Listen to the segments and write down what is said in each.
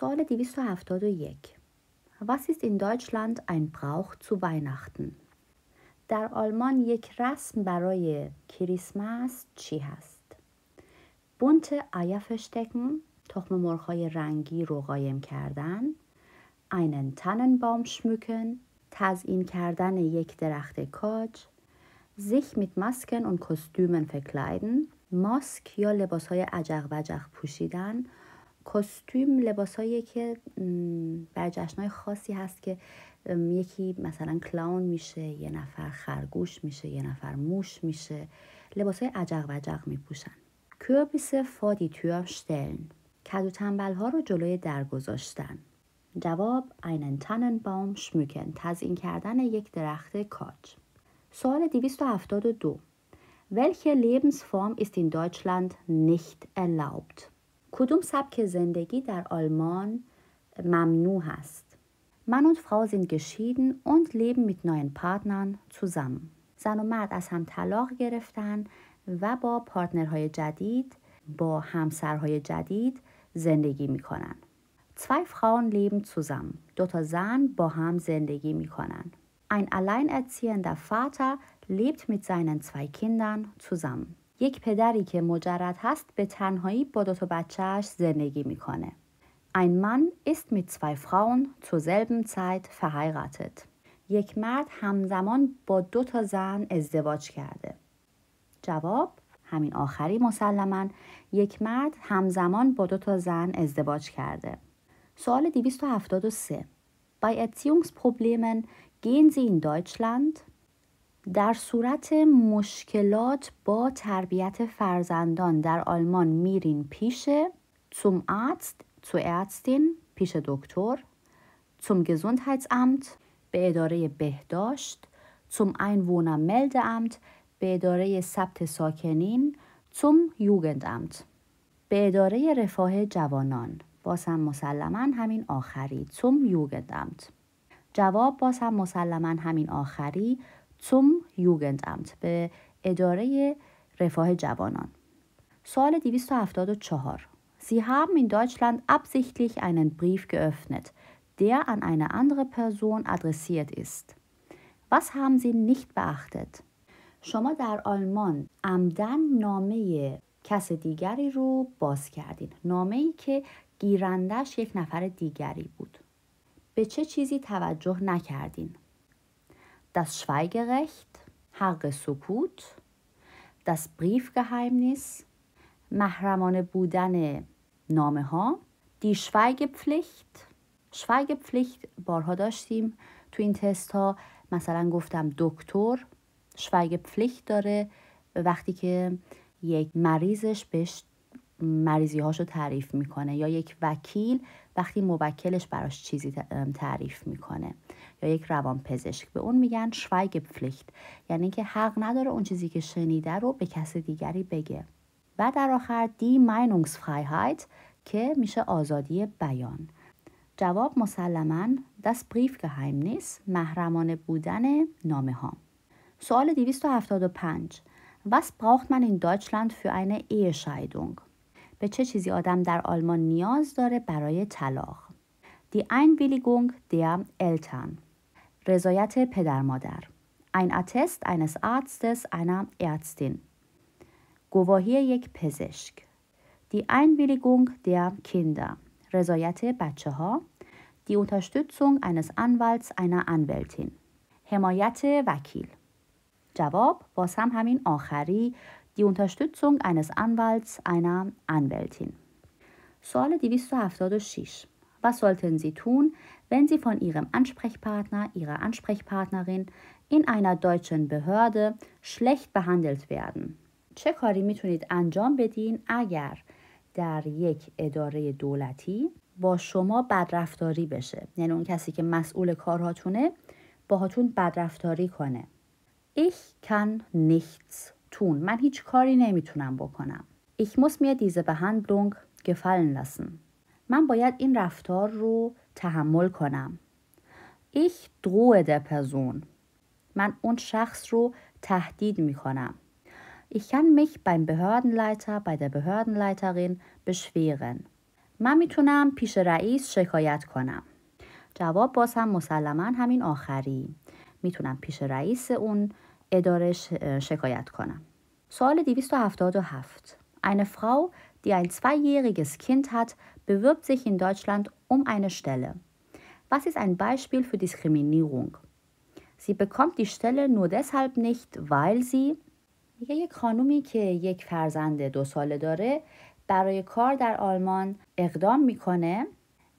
سوال 271 Was ist in Deutschland ein Brauch zu Weihnachten? در آلمان یک رسم برای کریسمس چی هست؟ بونت فشتکن تخم مرخای رنگی رو قایم کردن einen Tannenbaum schmücken تزین کردن یک درخت کاج sich mit Masken und Kostümen verkleiden ماسک یا لباس های عجق وجق پوشیدن کاستوم لباسهایی که بر جشنهای خاصی هست که یکی مثلا کلاون میشه یه نفر خرگوش میشه یه نفر موش میشه لباس های عجق و عجق میپوشن کربیس فادی Stellen کدو تنبل ها رو جلوی در گذاشتن جواب اینن تنن بام شموکن تزین کردن یک درخت کاج سوال 272 Welche Lebensform است in Deutschland nicht erlaubt? کدوم سبک زندگی در Alman ممنوع است. Mann und Frau sind geschieden und leben mit neuen Partnern zusammen. زن و مرد از هم طلاق گرفتن و با پارتنرهای جدید با همسرهای جدید زندگی می Zwei Frauen leben zusammen. دو تا زن با هم زندگی Ein alleinerziehender Vater lebt mit seinen zwei Kindern zusammen. یک پدری که مجرد هست به تنهایی با دو تا بچهش زندگی میکنه. Ein Mann ist mit zwei Frauen zur selben Zeit verheiratet. یک مرد همزمان با دو تا زن ازدواج کرده. جواب همین آخری مسلما یک مرد همزمان با دو تا زن ازدواج کرده. سوال 273 Bei Erziehungsproblemen gehen Sie in Deutschland در صورت مشکلات با تربیت فرزندان در آلمان میرین پیش zum Arzt, zur Ärztin, پیش دکتر zum Gesundheitsamt, به اداره بهداشت zum Einwohnermeldeamt, به اداره ثبت ساکنین zum Jugendamt به اداره رفاه جوانان باز هم مسلما همین آخری zum Jugendamt جواب باز هم مسلما همین آخری zum Jugendamt به اداره رفاه جوانان. سوال 274. Sie haben in Deutschland absichtlich einen Brief geöffnet, der an eine andere Person adressiert ist. Was haben Sie nicht beachtet؟ شما در آلمان عمدن نامه کس دیگری رو باز کردین نامه ای که گیرندش یک نفر دیگری بود به چه چیزی توجه نکردین das Schweigerecht, حق سکوت، das Briefgeheimnis، محرمانه بودن نامه ها، دی شویگ Schweigepflicht بارها داشتیم تو این تست ها مثلا گفتم دکتر Schweigepflicht داره وقتی که یک مریضش بهش مریضی هاشو تعریف میکنه یا یک وکیل وقتی موکلش براش چیزی تعریف میکنه یا یک پزشک به اون میگن شویگ پفلیخت یعنی که حق نداره اون چیزی که شنیده رو به کس دیگری بگه و در آخر دی فرایهایت که میشه آزادی بیان جواب مسلما دست بریف گهیم نیست محرمانه بودن نامه ها سوال 275 واس braucht من in Deutschland für eine Ehescheidung? به چه چیزی آدم در آلمان نیاز داره برای طلاق؟ دی Einwilligung der Eltern رضایت پدر مادر ein Attest eines Arztes, einer Ärztin. گواهی یک پزشک. Die Einwilligung der Kinder. رضایت بچه ها. Die Unterstützung eines Anwalts, einer Anwältin. حمایت وکیل. جواب باز هم همین آخری Die Unterstützung eines Anwalts, einer Anwältin. سوال 276 Was sollten Sie tun, wenn Sie von Ihrem Ansprechpartner, Ihrer Ansprechpartnerin in einer deutschen behörde schlecht behandelt werden؟ چه کاری میتونید انجام بدین اگر در یک اداره دولتی با شما بدرفتاری بشه یعنی اون کسی که مسئول کارهاتونه باهاتون بدرفتاری کنه Ich kann nichts tun. من هیچ کاری نمیتونم بکنم. Ich muss mir diese Behandlung gefallen lassen. من باید این رفتار رو تحمل کنم ایک دروه در پزون. من اون شخص رو تهدید می کنم Ich kann mich beim Behördenleiter, bei der Behördenleiterin beschweren. من میتونم پیش رئیس شکایت کنم. جواب باز هم مسلما همین آخری. میتونم پیش رئیس اون اداره شکایت کنم. سوال 277 Eine Frau die ein zweijähriges Kind hat, bewirbt sich in Deutschland um eine Stelle. Was ist ein Beispiel für Diskriminierung? Sie bekommt die Stelle nur deshalb nicht, weil sie یه خانومی که یک فرزند دو ساله داره برای کار در آلمان اقدام میکنه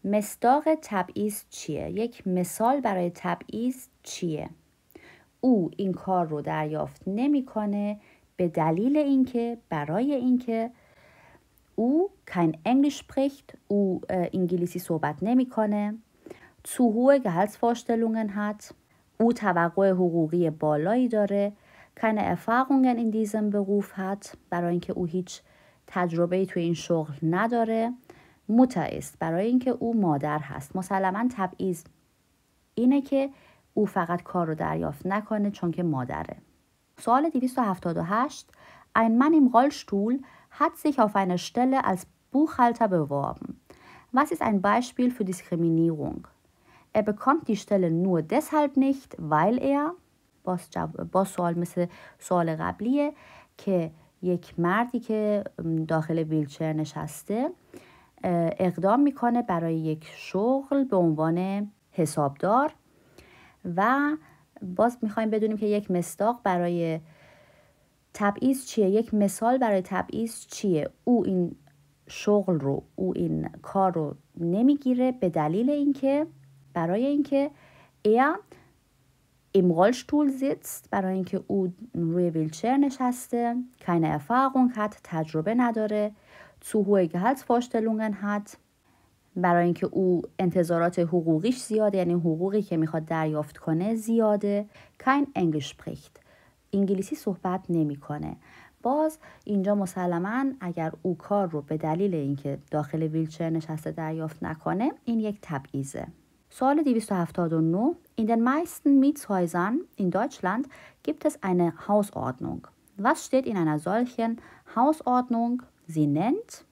مصداق تبعیض چیه یک مثال برای تبعیض چیه او این کار رو دریافت نمیکنه به دلیل اینکه برای اینکه او kein انگلیش spricht, او انگلیسی صحبت نمیکنه، zu hohe Gehaltsvorstellungen hat, او توقع حقوقی بالایی داره، keine Erfahrungen in diesem Beruf hat، برای اینکه او هیچ تجربه توی این شغل نداره، موتا است برای اینکه او مادر هست. مسلما تبعیض اینه که او فقط کار رو دریافت نکنه چون که مادره. سوال 278 Ein Mann im Rollstuhl hat sich auf eine Stelle als Buchhalter beworben. Was ist ein Beispiel für Diskriminierung? Er bekommt die Stelle nur deshalb nicht, weil er با سوال مثل که یک مردی داخل ویلچر نشسته اقدام میکنه برای یک شغل به عنوان حسابدار و باز میخوایم بدونیم که یک مستاق برای تبعیض چیه یک مثال برای تبعیض چیه او این شغل رو او این کار رو نمیگیره به دلیل اینکه برای اینکه er im Rollstuhl sitzt برای اینکه او روی ویلچر نشسته keine Erfahrung hat تجربه نداره zu hohe فاشتلونگن hat برای اینکه او انتظارات حقوقیش زیاده یعنی حقوقی که میخواد دریافت کنه زیاده kein انگلیش spricht انگلیسی صحبت نمیکنه باز اینجا مسلما اگر او کار رو به دلیل اینکه داخل ویلچر نشسته دریافت نکنه این یک تبعیضه سوال 279 In den meisten Mietshäusern in Deutschland gibt es eine Hausordnung. Was steht in einer solchen Hausordnung? Sie nennt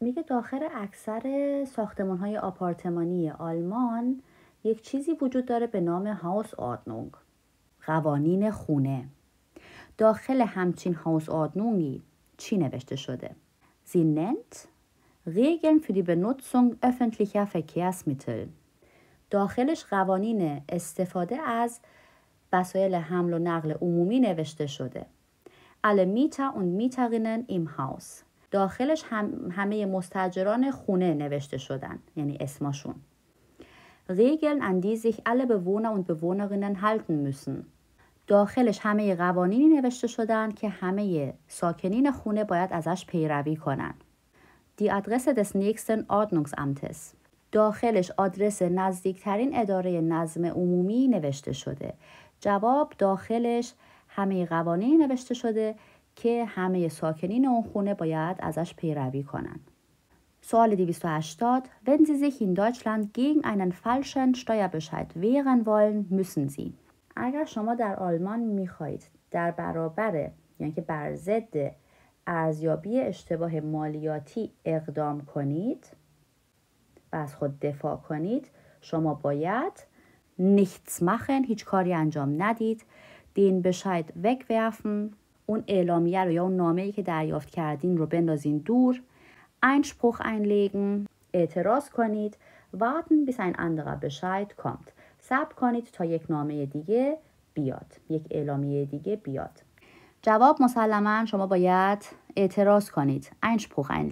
میگه داخل اکثر ساختمان های آپارتمانی آلمان یک چیزی وجود داره به نام هاوس آدنونگ قوانین خونه داخل همچین هاوس آدنونگی چی نوشته شده؟ زی ننت ریگن فی دی بنوتسونگ افنتلیکه فکیس میتل داخلش قوانین استفاده از وسایل حمل و نقل عمومی نوشته شده ال میتا اون میترینن ایم هاوس داخلش همه مستجران خونه نوشته شدن یعنی اسماشون ریگل ان دی سیخ الله بوونر و بوونرینن هالتن میسن. داخلش همه قوانینی نوشته شدن که همه ساکنین خونه باید ازش پیروی کنن. دی ادرس دس نیکستن امتس. داخلش آدرس نزدیکترین اداره نظم عمومی نوشته شده. جواب داخلش همه قوانینی نوشته شده که همه ساکنین اون خونه باید ازش پیروی کنن. سوال 280 Wenn Sie sich in Deutschland gegen einen falschen Steuerbescheid wehren wollen, müssen Sie اگر شما در آلمان میخواهید در برابر یعنی که بر ضد ارزیابی اشتباه مالیاتی اقدام کنید و از خود دفاع کنید شما باید nichts مخن هیچ کاری انجام ندید دین Bescheid wegwerfen اون اعلامیه رو یا اون نامه ای که دریافت کردین رو بندازین دور این einlegen اعتراض کنید warten بیس این anderer بشاید kommt صبر کنید تا یک نامه دیگه بیاد یک اعلامیه دیگه بیاد جواب مسلما شما باید اعتراض کنید انش پوخن